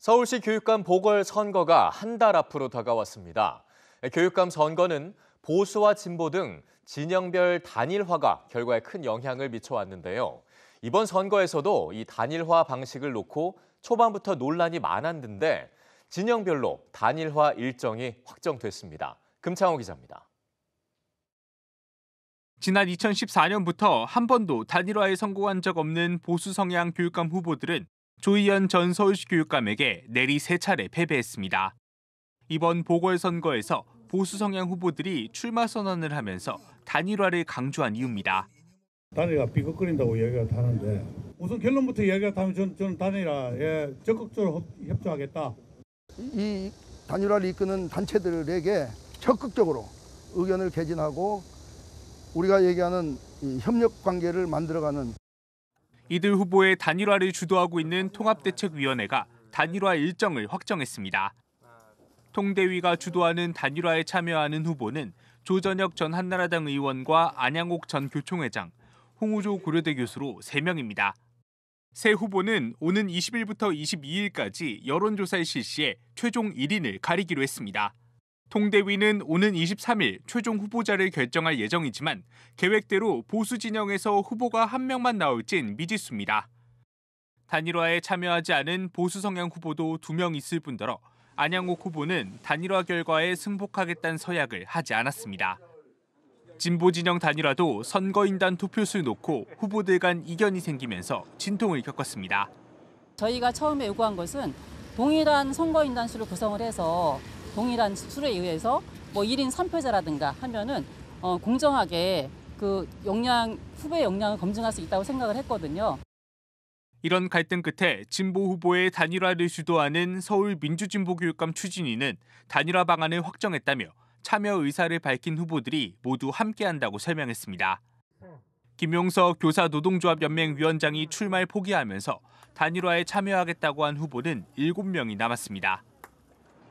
서울시 교육감 보궐선거가 한 달 앞으로 다가왔습니다. 교육감 선거는 보수와 진보 등 진영별 단일화가 결과에 큰 영향을 미쳐왔는데요. 이번 선거에서도 이 단일화 방식을 놓고 초반부터 논란이 많았는데 진영별로 단일화 일정이 확정됐습니다. 금창호 기자입니다. 지난 2014년부터 한 번도 단일화에 성공한 적 없는 보수 성향 교육감 후보들은 조희연 전 서울시 교육감에게 내리 세 차례 패배했습니다. 이번 보궐선거에서 보수 성향 후보들이 출마 선언을 하면서 단일화를 강조한 이유입니다. 단일화 비겁거린다고 이기가 다는데 우선 결론부터 이기가 다면 저는, 저는 단일화에 적극적으로 협조하겠다. 이 단일화를 이끄는 단체들에게 적극적으로 의견을 개진하고 우리가 얘기하는 협력 관계를 만들어가는 이들 후보의 단일화를 주도하고 있는 통합대책위원회가 단일화 일정을 확정했습니다. 통대위가 주도하는 단일화에 참여하는 후보는 조전혁 전 한나라당 의원과 안양옥 전 교총회장, 홍우조 고려대 교수로 3명입니다. 새 후보는 오는 20일부터 22일까지 여론조사를 실시해 최종 1인을 가리기로 했습니다. 통대위는 오는 23일 최종 후보자를 결정할 예정이지만 계획대로 보수 진영에서 후보가 한 명만 나올진 미지수입니다. 단일화에 참여하지 않은 보수 성향 후보도 두 명 있을 뿐더러 안양옥 후보는 단일화 결과에 승복하겠다는 서약을 하지 않았습니다. 진보 진영 단일화도 선거인단 투표수 놓고 후보들 간 이견이 생기면서 진통을 겪었습니다. 저희가 처음에 요구한 것은 동일한 선거인단 수를 구성을 해서 동일한 수에 의해서 뭐 1인 3표제라든가 하면은 어, 공정하게 그 역량 후배 역량을 검증할 수 있다고 생각을 했거든요. 이런 갈등 끝에 진보 후보의 단일화를 주도하는 서울 민주진보교육감 추진위는 단일화 방안을 확정했다며 참여 의사를 밝힌 후보들이 모두 함께한다고 설명했습니다. 김용석 교사노동조합연맹 위원장이 출마를 포기하면서 단일화에 참여하겠다고 한 후보는 7명이 남았습니다.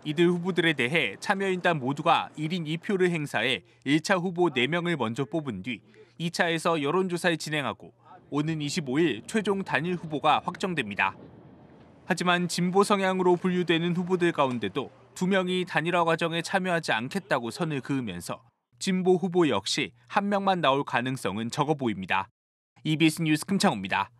이들 후보들에 대해 참여인단 모두가 1인 2표를 행사해 1차 후보 4명을 먼저 뽑은 뒤 2차에서 여론조사를 진행하고 오는 25일 최종 단일 후보가 확정됩니다. 하지만 진보 성향으로 분류되는 후보들 가운데도 두 명이 단일화 과정에 참여하지 않겠다고 선을 그으면서 진보 후보 역시 한 명만 나올 가능성은 적어 보입니다. EBS 뉴스 금창호입니다.